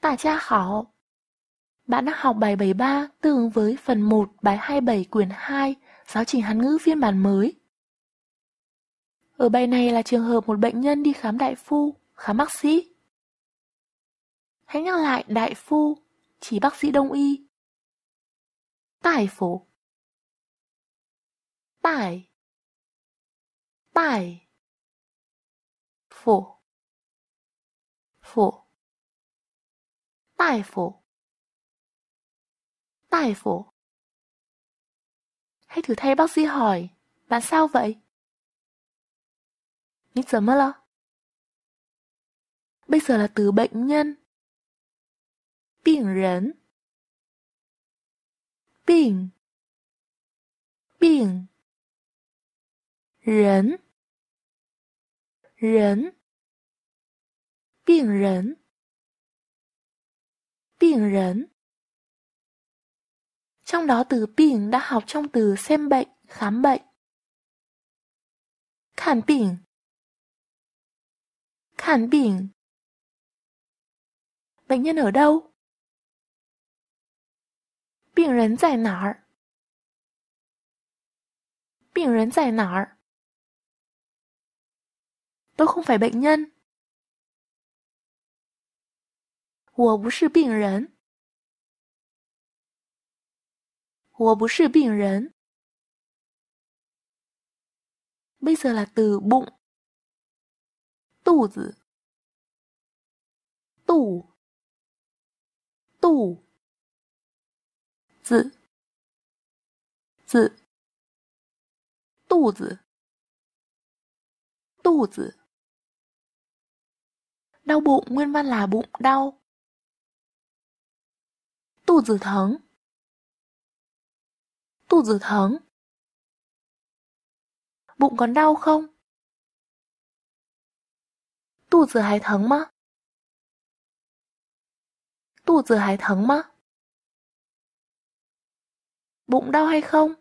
Tả cha hảo. Bạn đã học bài 73 tương ứng với phần 1 bài 27 quyển 2 giáo trình Hán ngữ phiên bản mới. Ở bài này là trường hợp một bệnh nhân đi khám đại phu, khám bác sĩ. Hãy nhắc lại đại phu, chỉ bác sĩ đông y. Tài phổ Tài Tài Phổ Phổ 大夫，大夫. Hãy thử thay bác sĩ hỏi, bạn sao vậy? lo? Bây giờ là từ bệnh nhân. Bệnh nhân. Bệnh. Bệnh. nhân, nhân, Bệnh nhân. 病人. Trong đó từ bệnh đã học trong từ xem bệnh, khám bệnh. Khản bệnh Khản bệnh Bệnh nhân ở đâu? Bệnh nhân tại nào? Bệnh nhân tại nào? Tôi không phải bệnh nhân. 我不是病人，我不是病人。bây giờ là từ bụng, tụt, t t tụt, tự, 肚子 đau bụng nguyên văn là bụng đau。肚子疼，肚子疼. Bụng còn đau không? Tu giờ hái thắng má. Tu giờ hái thắng má. Bụng đau hay không?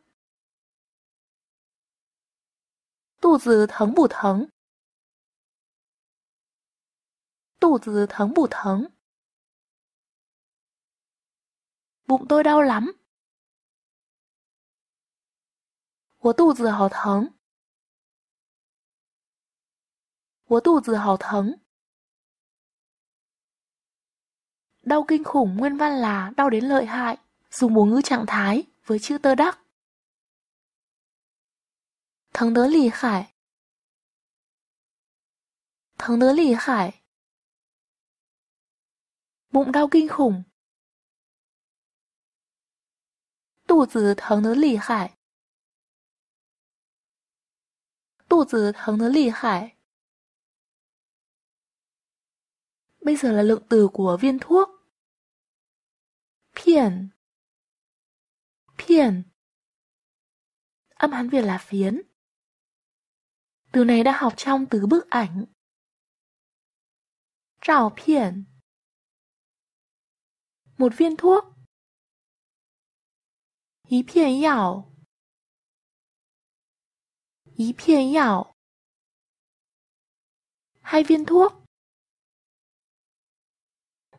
Tu giờ thắng bù thắng. Tu giờ thắng bù thắng. Bụng tôi đau lắm. đau kinh khủng nguyên văn là đau đến lợi hại, dùng bố ngữ trạng thái với chữ tơ đắc. Thắng đớ lì khải Thắng đớ lì khải Bụng đau kinh khủng 肚子疼得厉害，肚子疼得厉 hại. Bây giờ là lượng từ của viên thuốc. Phiền. Phiền. Âm Hán Việt là phiến. Từ này đã học trong từ bức ảnh. Trào phiền. Một viên thuốc 一片药，一片药，还片多，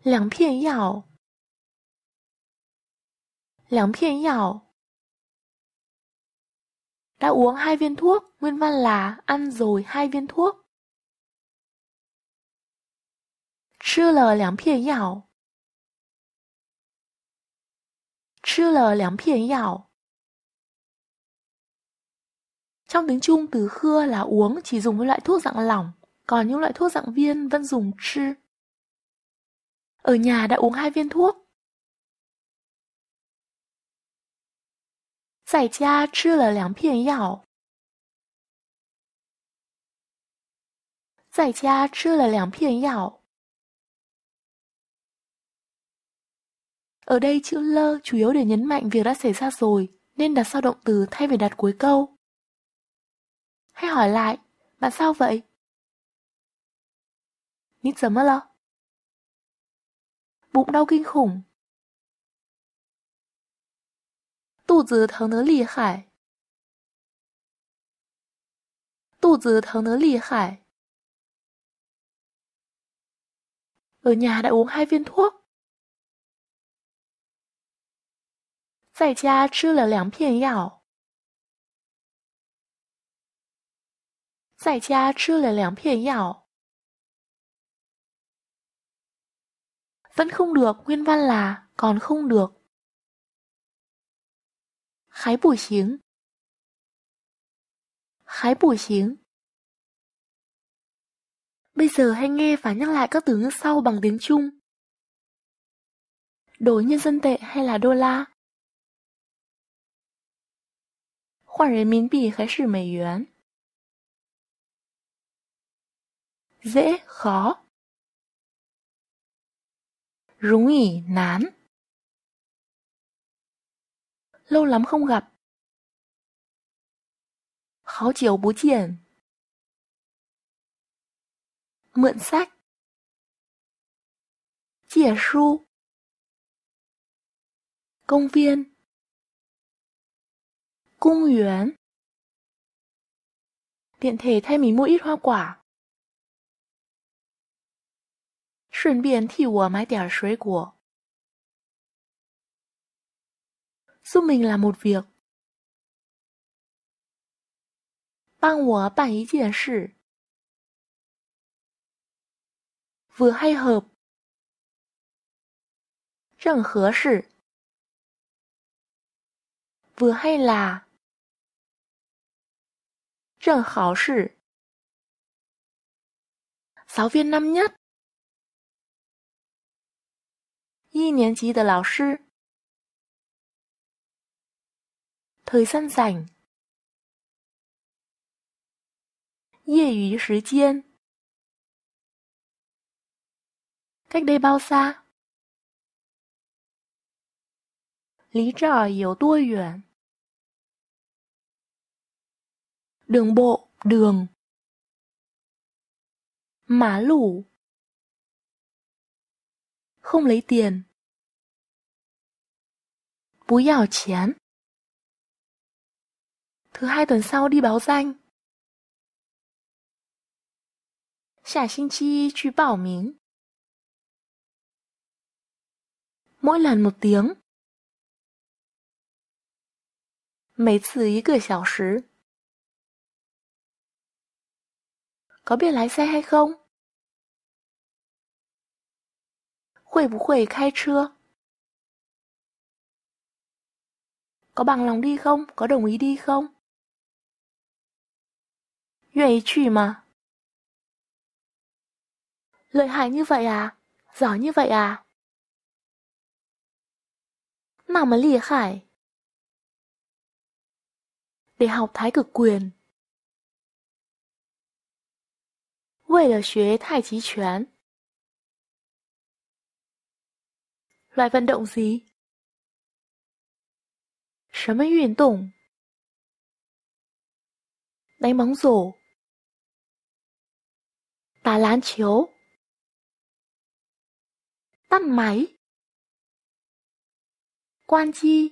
两片药，两片药。他喝两片药，原文是“吃两片药”。吃了两片药。Trong tiếng Trung, từ khưa là uống chỉ dùng với loại thuốc dạng lỏng, còn những loại thuốc dạng viên vẫn dùng dùng 吃. Ở nhà đã uống hai viên thuốc. Giải cha chưa là lẻng phiền yào. Giải cha chưa là lẻng phiền yào. Ở đây chữ lơ chủ yếu để nhấn mạnh việc đã xảy ra rồi, nên đặt sau động từ thay vì đặt cuối câu. Hãy hỏi lại, bạn sao vậy? Nít giấm lơ. Bụng đau kinh khủng. Tụ tử thắng nớ lì khải. Tụ tử thắng nớ lì khải. Ở nhà đã uống hai viên thuốc. 在家吃了两片药，在家吃了两片药。Vẫn không được, nguyên văn là còn không được. Khái bù xíng Khái bù xíng Bây giờ hãy nghe và nhắc lại các từ ngữ sau bằng tiếng Trung. Đổi nhân dân tệ hay là đô la 换人民币还是美元？dễ khó 容易难 lâu lắm không gặp 好久不见 mượn sách chia su công viên cung tiện thể thay mình mua ít hoa quả, thì đẻ giúp mình làm một vừa hay hợp，正合适，vừa hay là。正好是。教 viên t 一年级的老师。thời gian rảnh，业余时间。cách đây bao xa，离这儿有多远？đường bộ, đường. Má lủ. Không lấy tiền. Bú yào chén. Thứ hai tuần sau đi báo danh. Xả sinh chi truy bảo miếng. Mỗi lần một tiếng. Mấy 次一个小时。có biết lái xe hay không? Khủy bú khủy khai chưa? Có bằng lòng đi không? Có đồng ý đi không? Nguyện ý mà. Lợi hại như vậy à? Giỏi như vậy à? Nào mà lì khải. Để học thái cực quyền, 为了学太极拳。Loại vận động gì? 什么运动? Đánh bóng rổ. 打篮球。tắt máy. Quan chi?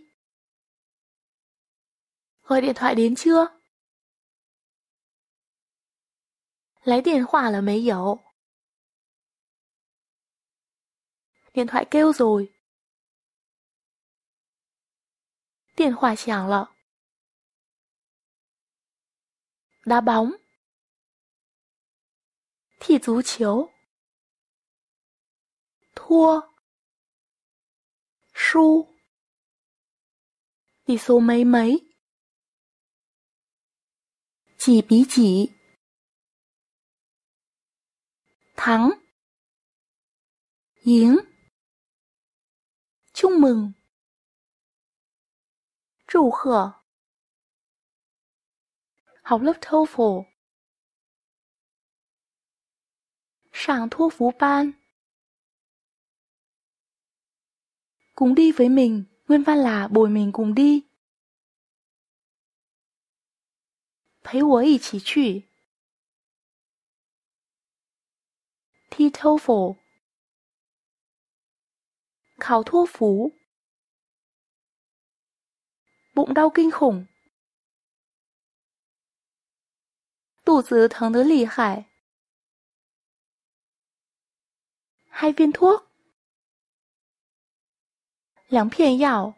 Gọi điện thoại đến chưa? 来电话了没有？电话叫了，电话响了。打棒，踢足球。拖书。你 i 妹妹，几比几？thắng yến, chúc mừng chúc khở học lớp TOEFL sảng thua phú ban cùng đi với mình nguyên văn là bồi mình cùng đi 陪我一起去。đi t o thua p h bụng đau kinh khủng, 肚子疼得厉害 hai viên thuốc, 两片药。